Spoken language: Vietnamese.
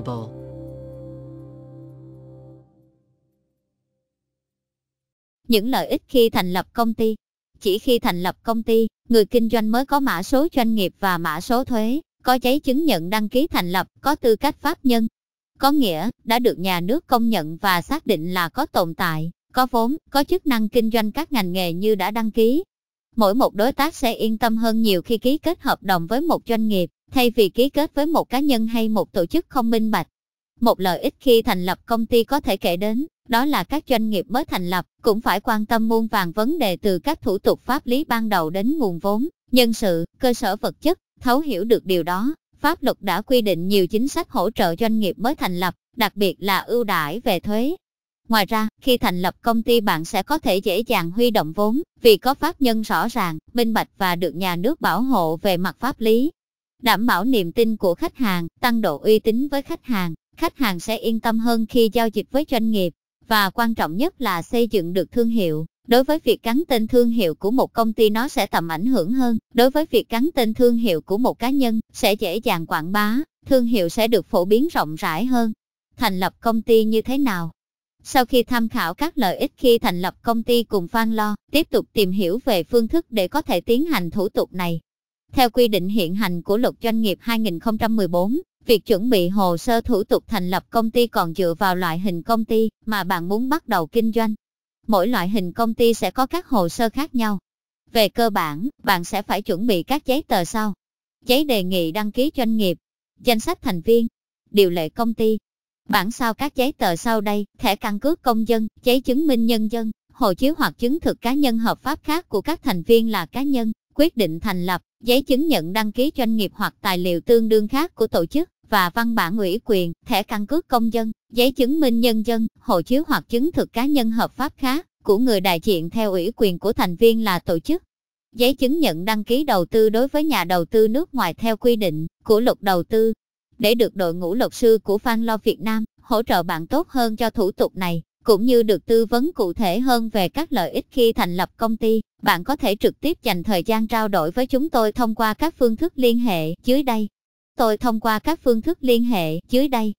possible. Những lợi ích khi thành lập công ty Chỉ khi thành lập công ty, người kinh doanh mới có mã số doanh nghiệp và mã số thuế, có giấy chứng nhận đăng ký thành lập, có tư cách pháp nhân. Có nghĩa, đã được nhà nước công nhận và xác định là có tồn tại, có vốn, có chức năng kinh doanh các ngành nghề như đã đăng ký. Mỗi một đối tác sẽ yên tâm hơn nhiều khi ký kết hợp đồng với một doanh nghiệp thay vì ký kết với một cá nhân hay một tổ chức không minh bạch. Một lợi ích khi thành lập công ty có thể kể đến, đó là các doanh nghiệp mới thành lập cũng phải quan tâm muôn vàng vấn đề từ các thủ tục pháp lý ban đầu đến nguồn vốn, nhân sự, cơ sở vật chất, thấu hiểu được điều đó. Pháp luật đã quy định nhiều chính sách hỗ trợ doanh nghiệp mới thành lập, đặc biệt là ưu đãi về thuế. Ngoài ra, khi thành lập công ty bạn sẽ có thể dễ dàng huy động vốn, vì có pháp nhân rõ ràng, minh bạch và được nhà nước bảo hộ về mặt pháp lý đảm bảo niềm tin của khách hàng, tăng độ uy tín với khách hàng, khách hàng sẽ yên tâm hơn khi giao dịch với doanh nghiệp, và quan trọng nhất là xây dựng được thương hiệu. Đối với việc gắn tên thương hiệu của một công ty nó sẽ tầm ảnh hưởng hơn, đối với việc gắn tên thương hiệu của một cá nhân sẽ dễ dàng quảng bá, thương hiệu sẽ được phổ biến rộng rãi hơn. Thành lập công ty như thế nào? Sau khi tham khảo các lợi ích khi thành lập công ty cùng Phan Lo, tiếp tục tìm hiểu về phương thức để có thể tiến hành thủ tục này. Theo quy định hiện hành của luật doanh nghiệp 2014, việc chuẩn bị hồ sơ thủ tục thành lập công ty còn dựa vào loại hình công ty mà bạn muốn bắt đầu kinh doanh. Mỗi loại hình công ty sẽ có các hồ sơ khác nhau. Về cơ bản, bạn sẽ phải chuẩn bị các giấy tờ sau. Giấy đề nghị đăng ký doanh nghiệp, danh sách thành viên, điều lệ công ty. Bản sao các giấy tờ sau đây, thẻ căn cước công dân, giấy chứng minh nhân dân, hộ chiếu hoặc chứng thực cá nhân hợp pháp khác của các thành viên là cá nhân, quyết định thành lập, giấy chứng nhận đăng ký doanh nghiệp hoặc tài liệu tương đương khác của tổ chức và văn bản ủy quyền, thẻ căn cước công dân, giấy chứng minh nhân dân, hộ chiếu hoặc chứng thực cá nhân hợp pháp khác của người đại diện theo ủy quyền của thành viên là tổ chức. Giấy chứng nhận đăng ký đầu tư đối với nhà đầu tư nước ngoài theo quy định của luật đầu tư. Để được đội ngũ luật sư của Phan Lo Việt Nam hỗ trợ bạn tốt hơn cho thủ tục này, cũng như được tư vấn cụ thể hơn về các lợi ích khi thành lập công ty, bạn có thể trực tiếp dành thời gian trao đổi với chúng tôi thông qua các phương thức liên hệ dưới đây. Tôi thông qua các phương thức liên hệ dưới đây.